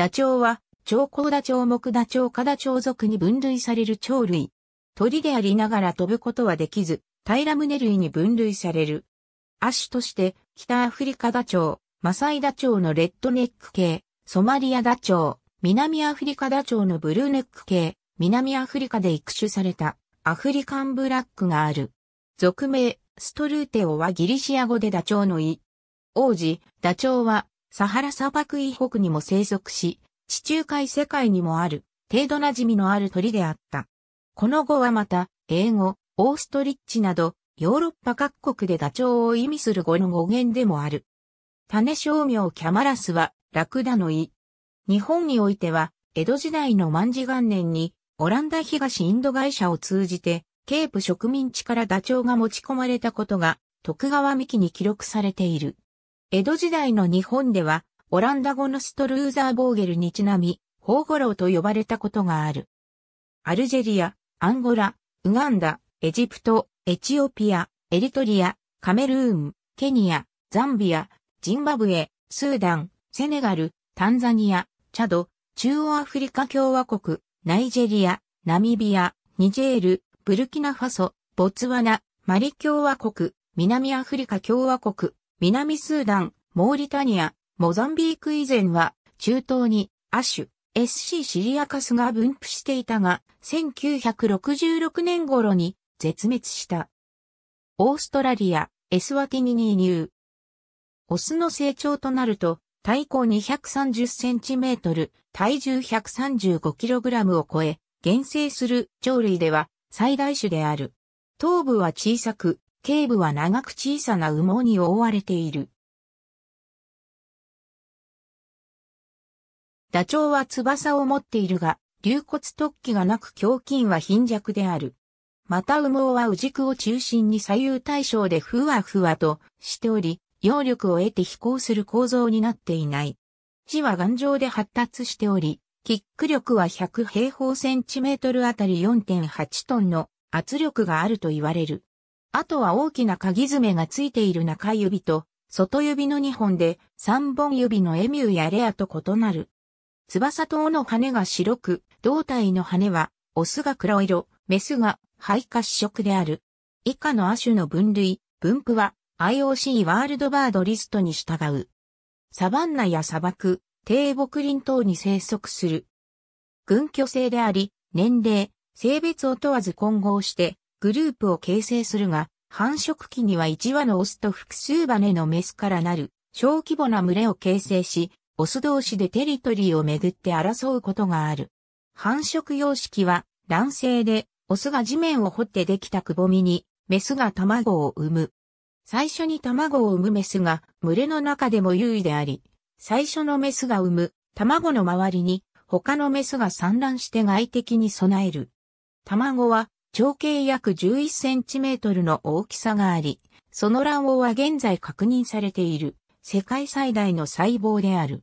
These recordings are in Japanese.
ダチョウは、長高ダチョウ目ダチョウ科ダチョウ属に分類される鳥類。鳥でありながら飛ぶことはできず、平ラムネ類に分類される。亜種として、北アフリカダチョウ、マサイダチョウのレッドネック系、ソマリアダチョウ、南アフリカダチョウのブルーネック系、南アフリカで育種された、アフリカンブラックがある。俗名、ストルーテオはギリシア語でダチョウの意。王子、ダチョウはサハラ砂漠以北にも生息し、地中海世界にもある、程度馴染みのある鳥であった。この語はまた、英語、オーストリッチなど、ヨーロッパ各国でダチョウを意味する語の語源でもある。種商名キャマラスは、ラクダの意。日本においては、江戸時代の万事元年に、オランダ東インド会社を通じて、ケープ植民地からダチョウが持ち込まれたことが、徳川幹に記録されている。江戸時代の日本では、オランダ語のストルーザーボーゲルにちなみ、ホーゴローと呼ばれたことがある。アルジェリア、アンゴラ、ウガンダ、エジプト、エチオピア、エリトリア、カメルーン、ケニア、ザンビア、ジンバブエ、スーダン、セネガル、タンザニア、チャド、中央アフリカ共和国、ナイジェリア、ナミビア、ニジェール、ブルキナファソ、ボツワナ、マリ共和国、南アフリカ共和国、南スーダン、モーリタニア、モザンビーク以前は中東にアシュ、SC シリアカスが分布していたが、1966年頃に絶滅した。オーストラリア、エスワティニに入。オスの成長となると、体高2 3 0トル、体重1 3 5ラムを超え、減生する鳥類では最大種である。頭部は小さく、頸部は長く小さな羽毛に覆われている。ダチョウは翼を持っているが、龍骨突起がなく胸筋は貧弱である。また羽毛は羽軸を中心に左右対称でふわふわとしており、揚力を得て飛行する構造になっていない。地は頑丈で発達しており、キック力は100平方センチメートルあたり4.8トンの圧力があると言われる。あとは大きな鍵爪がついている中指と、外指の2本で、3本指のエミューやレアと異なる。翼等の羽が白く、胴体の羽は、オスが黒色、メスが灰褐色である。以下の亜種の分類、分布は IOC ワールドバードリストに従う。サバンナや砂漠、低木林等に生息する。群居性であり、年齢、性別を問わず混合して、グループを形成するが、繁殖期には1羽のオスと複数羽のメスからなる小規模な群れを形成し、オス同士でテリトリーをめぐって争うことがある。繁殖様式は卵性で、オスが地面を掘ってできたくぼみに、メスが卵を産む。最初に卵を産むメスが群れの中でも優位であり、最初のメスが産む卵の周りに他のメスが産卵して外敵に備える。卵は長径約11センチメートルの大きさがあり、その卵黄は現在確認されている世界最大の細胞である。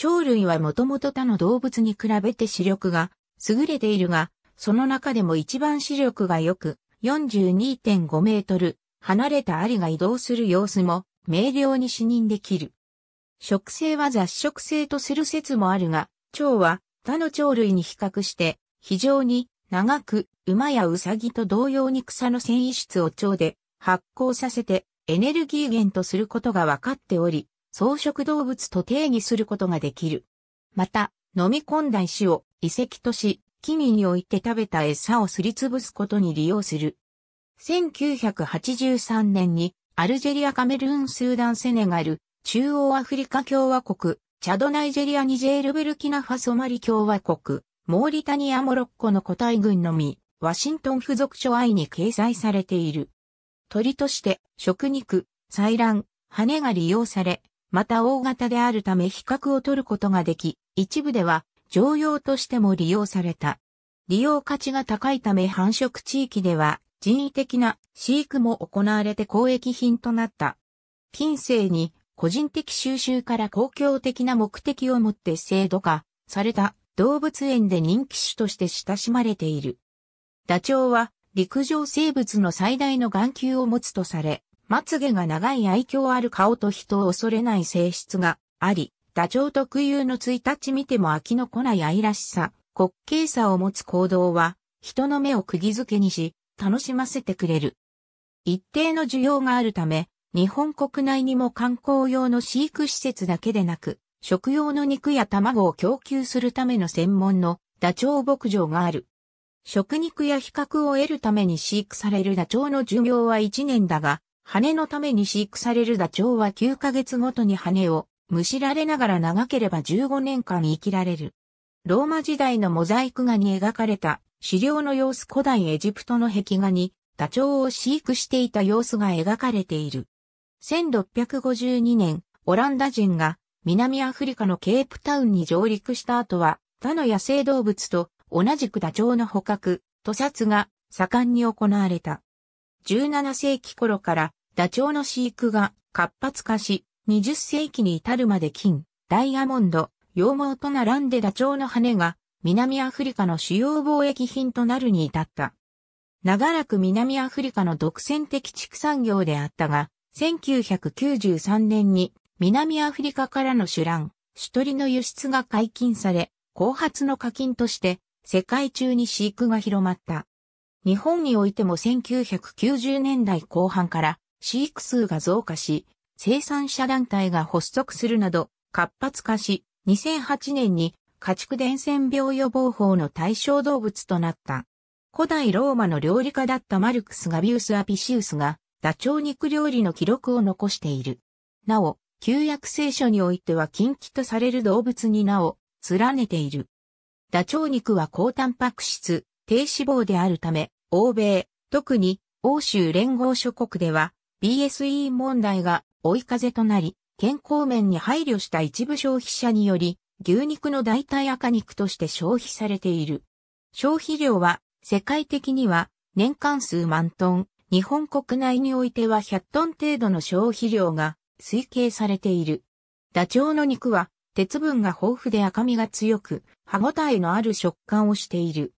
鳥類はもともと他の動物に比べて視力が優れているが、その中でも一番視力が良く42.5メートル離れたアリが移動する様子も明瞭に視認できる。食性は雑食性とする説もあるが、蝶は他の鳥類に比較して非常に長く馬やウサギと同様に草の繊維質を腸で発酵させてエネルギー源とすることが分かっており、草食動物と定義することができる。また、飲み込んだ石を遺跡とし、木々に置いて食べた餌をすりつぶすことに利用する。1983年にアルジェリア、カメルーン、スーダン、セネガル、中央アフリカ共和国、チャド、ナイジェリア、ニジェール、ブルキナファソマリ共和国、モーリタニア、モロッコの個体群のみ、ワシントン付属書愛に掲載されている。鳥として食肉、採卵、羽が利用され、また大型であるため比較を取ることができ、一部では常用としても利用された。利用価値が高いため繁殖地域では人為的な飼育も行われて公益品となった。近世に個人的収集から公共的な目的をもって制度化された動物園で人気種として親しまれている。ダチョウは陸上生物の最大の眼球を持つとされ、まつげが長い愛嬌ある顔と人を恐れない性質があり、ダチョウ特有のた日見ても飽きのこない愛らしさ、滑稽さを持つ行動は、人の目を釘付けにし、楽しませてくれる。一定の需要があるため、日本国内にも観光用の飼育施設だけでなく、食用の肉や卵を供給するための専門のダチョウ牧場がある。食肉や比較を得るために飼育されるダチョウの寿命は1年だが、羽のために飼育されるダチョウは9ヶ月ごとに羽をむしられながら長ければ15年間生きられる。ローマ時代のモザイク画に描かれた狩料の様子古代エジプトの壁画にダチョウを飼育していた様子が描かれている。1652年、オランダ人が南アフリカのケープタウンに上陸した後は他の野生動物と同じくダチョウの捕獲、屠殺が盛んに行われた。17世紀頃からダチョウの飼育が活発化し、20世紀に至るまで金、ダイヤモンド、羊毛と並んでダチョウの羽が南アフリカの主要貿易品となるに至った。長らく南アフリカの独占的畜産業であったが、1993年に南アフリカからの主卵、主鳥の輸出が解禁され、後発の課金として世界中に飼育が広まった。日本においても1990年代後半から飼育数が増加し、生産者団体が発足するなど活発化し、2008年に家畜伝染病予防法の対象動物となった。古代ローマの料理家だったマルクス・ガビウス・アピシウスがダチョウ肉料理の記録を残している。なお、旧約聖書においては近畿とされる動物になお、連ねている。ダチョウ肉は高タンパク質、低脂肪であるため、欧米、特に欧州連合諸国では BSE 問題が追い風となり、健康面に配慮した一部消費者により、牛肉の代替赤肉として消費されている。消費量は世界的には年間数万トン、日本国内においては100トン程度の消費量が推計されている。ダチョウの肉は鉄分が豊富で赤みが強く、歯ごたえのある食感をしている。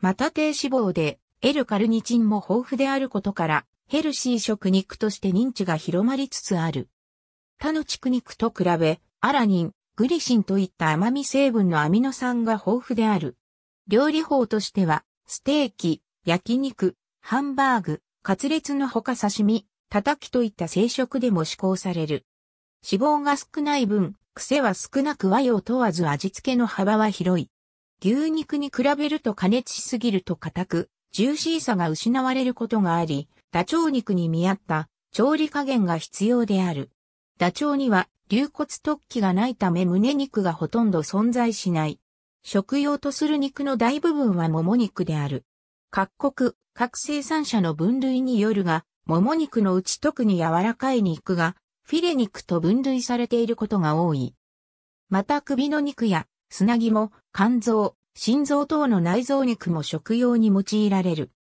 また低脂肪で、L カルニチンも豊富であることから、ヘルシー食肉として認知が広まりつつある。他の畜肉と比べ、アラニン、グリシンといった甘み成分のアミノ酸が豊富である。料理法としては、ステーキ、焼肉、ハンバーグ、カツレツのほか刺身、叩きといった生食でも施行される。脂肪が少ない分、癖は少なく和洋問わず味付けの幅は広い。牛肉に比べると加熱しすぎると硬く、ジューシーさが失われることがあり、ダチョウ肉に見合った調理加減が必要である。ダチョウには流骨突起がないため胸肉がほとんど存在しない。食用とする肉の大部分はもも肉である。各国、各生産者の分類によるが、もも肉のうち特に柔らかい肉がフィレ肉と分類されていることが多い。また首の肉や砂肝、肝臓、心臓等の内臓肉も食用に用いられる。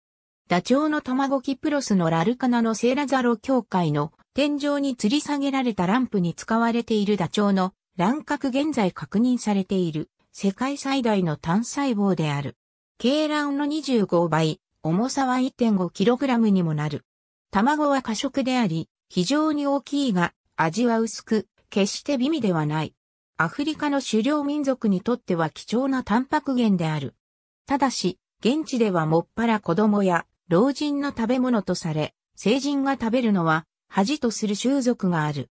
ダチョウの卵キプロスのラルカナのセーラザロ教会の天井に吊り下げられたランプに使われているダチョウの乱獲現在確認されている世界最大の単細胞である。鶏卵の25倍、重さは 1.5kg にもなる。卵は過食であり、非常に大きいが、味は薄く、決して美味ではない。アフリカの狩猟民族にとっては貴重なタンパク源である。ただし、現地ではもっぱら子供や老人の食べ物とされ、成人が食べるのは恥とする習俗がある。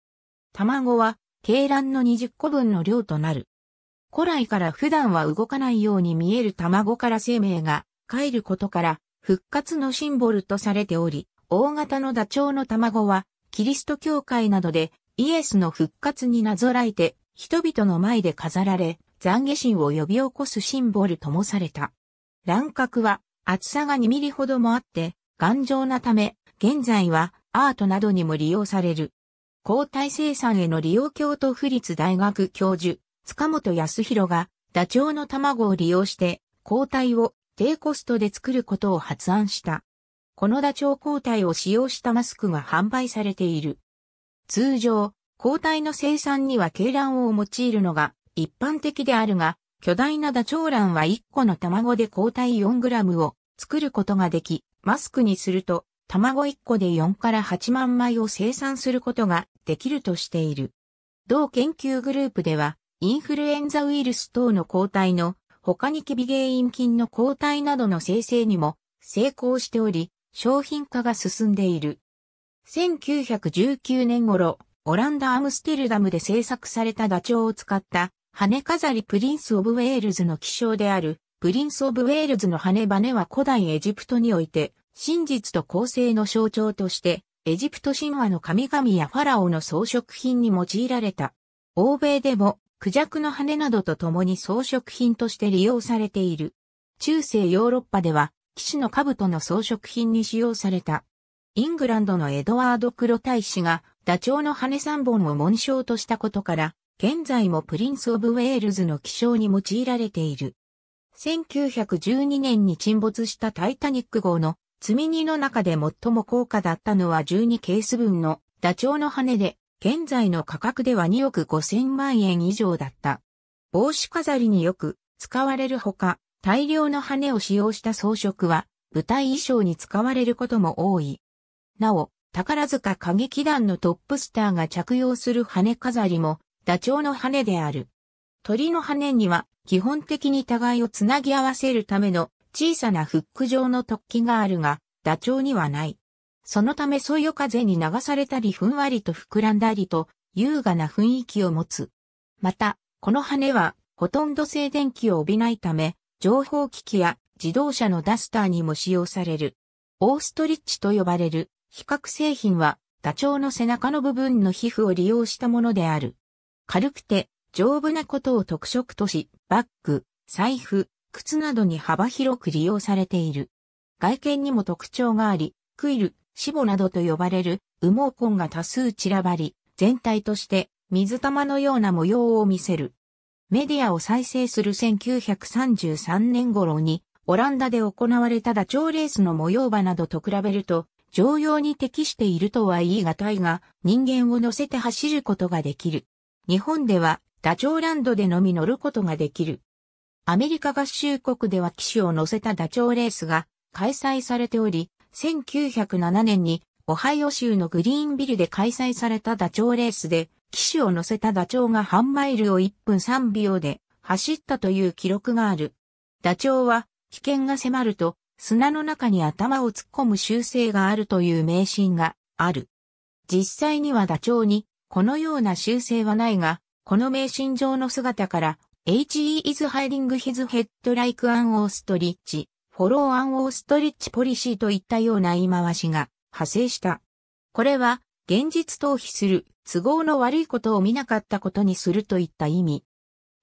卵は、鶏卵の20個分の量となる。古来から普段は動かないように見える卵から生命が帰ることから、復活のシンボルとされており、大型のダチョウの卵は、キリスト教会などでイエスの復活になぞらえて人々の前で飾られ、懺悔心を呼び起こすシンボルともされた。乱獲は厚さが2ミリほどもあって、頑丈なため、現在はアートなどにも利用される。交代生産への利用京都府立大学教授、塚本康弘が、ダチョウの卵を利用して、交代を低コストで作ることを発案した。このダチョウ抗体を使用したマスクが販売されている。通常、抗体の生産には鶏卵を用いるのが一般的であるが、巨大なダチョウ卵は1個の卵で抗体 4g を作ることができ、マスクにすると卵1個で4から8万枚を生産することができるとしている。同研究グループでは、インフルエンザウイルス等の抗体の他にキビ原因菌の抗体などの生成にも成功しており、商品化が進んでいる。1919年頃、オランダ・アムステルダムで製作されたダチョウを使った羽飾りプリンス・オブ・ウェールズの希少であるプリンス・オブ・ウェールズの羽羽は古代エジプトにおいて真実と公正の象徴としてエジプト神話の神々やファラオの装飾品に用いられた。欧米でもクジャクの羽などと共に装飾品として利用されている。中世ヨーロッパでは騎士の兜の装飾品に使用された。イングランドのエドワード・クロ大使がダチョウの羽3本を紋章としたことから、現在もプリンス・オブ・ウェールズの気象に用いられている。1912年に沈没したタイタニック号の積み荷の中で最も高価だったのは12ケース分のダチョウの羽で、現在の価格では2億5000万円以上だった。帽子飾りによく使われるほか、大量の羽を使用した装飾は、舞台衣装に使われることも多い。なお、宝塚歌劇団のトップスターが着用する羽飾りも、ダチョウの羽である。鳥の羽には、基本的に互いをつなぎ合わせるための小さなフック状の突起があるが、ダチョウにはない。そのためそよ風に流されたりふんわりと膨らんだりと、優雅な雰囲気を持つ。また、この羽は、ほとんど静電気を帯びないため、情報機器や自動車のダスターにも使用される。オーストリッチと呼ばれる比較製品はダチョウの背中の部分の皮膚を利用したものである。軽くて丈夫なことを特色とし、バッグ、財布、靴などに幅広く利用されている。外見にも特徴があり、クイル、シボなどと呼ばれる羽毛根が多数散らばり、全体として水玉のような模様を見せる。メディアを再生する1933年頃に、オランダで行われたダチョウレースの模様場などと比べると、常用に適しているとは言い難いが、人間を乗せて走ることができる。日本では、ダチョウランドでのみ乗ることができる。アメリカ合衆国では騎手を乗せたダチョウレースが開催されており、1907年にオハイオ州のグリーンビルで開催されたダチョウレースで、騎手を乗せたダチョウが半マイルを1分3秒で走ったという記録がある。ダチョウは危険が迫ると砂の中に頭を突っ込む習性があるという迷信がある。実際にはダチョウにこのような習性はないが、この迷信上の姿から HE is hiding his head like an ostrich, follow an ostrich policy といったような言い回しが派生した。これは現実逃避する、都合の悪いことを見なかったことにするといった意味。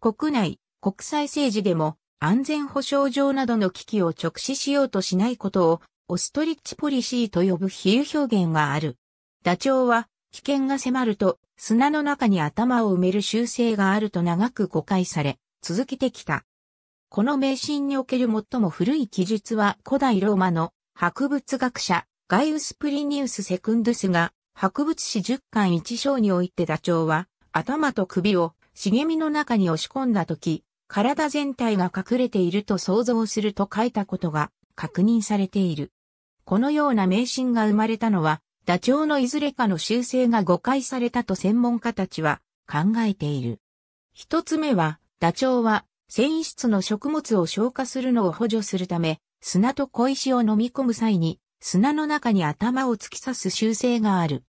国内、国際政治でも安全保障上などの危機を直視しようとしないことをオストリッチポリシーと呼ぶ比喩表現がある。ダチョウは危険が迫ると砂の中に頭を埋める習性があると長く誤解され続けてきた。この迷信における最も古い記述は古代ローマの博物学者ガイウス・プリニウス・セクンドゥスが博物史10巻1章においてダチョウは、頭と首を茂みの中に押し込んだ時、体全体が隠れていると想像すると書いたことが確認されている。このような迷信が生まれたのは、ダチョウのいずれかの修正が誤解されたと専門家たちは考えている。一つ目は、ダチョウは繊維質の食物を消化するのを補助するため、砂と小石を飲み込む際に、砂の中に頭を突き刺す習性がある。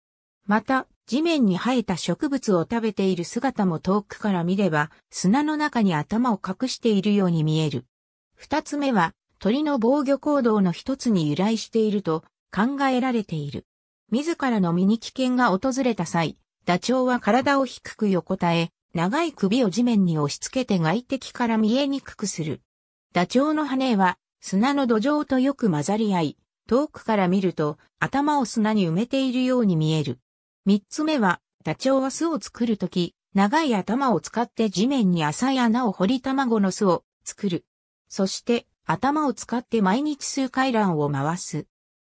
また、地面に生えた植物を食べている姿も遠くから見れば、砂の中に頭を隠しているように見える。二つ目は、鳥の防御行動の一つに由来していると考えられている。自らの身に危険が訪れた際、ダチョウは体を低く横たえ、長い首を地面に押し付けて外敵から見えにくくする。ダチョウの羽は砂の土壌とよく混ざり合い、遠くから見ると頭を砂に埋めているように見える。三つ目は、ダチョウは巣を作るとき、長い頭を使って地面に浅い穴を掘り卵の巣を作る。そして、頭を使って毎日数回卵を回す。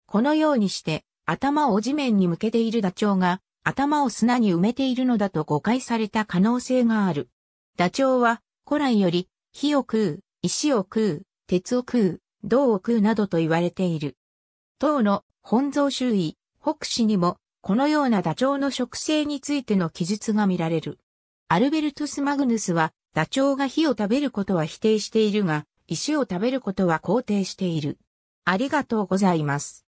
このようにして、頭を地面に向けているダチョウが、頭を砂に埋めているのだと誤解された可能性がある。ダチョウは、古来より、火を食う、石を食う、鉄を食う、銅を食うなどと言われている。唐の本草周囲、北市にもこのようなダチョウの植生についての記述が見られる。アルベルトス・マグヌスは、ダチョウが火を食べることは否定しているが、石を食べることは肯定している。ありがとうございます。